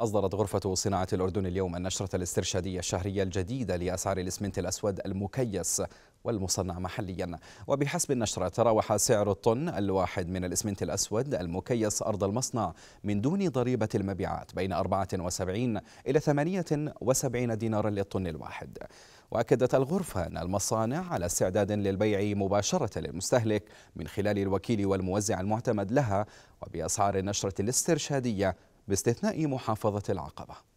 أصدرت غرفة صناعة الأردن اليوم النشرة الاسترشادية الشهرية الجديدة لأسعار الإسمنت الأسود المكيس والمصنع محليا وبحسب النشرة تراوح سعر الطن الواحد من الإسمنت الأسود المكيس أرض المصنع من دون ضريبة المبيعات بين 74 إلى 78 دينارا للطن الواحد وأكدت الغرفة أن المصانع على استعداد للبيع مباشرة للمستهلك من خلال الوكيل والموزع المعتمد لها وبأسعار النشرة الاسترشادية باستثناء محافظة العقبة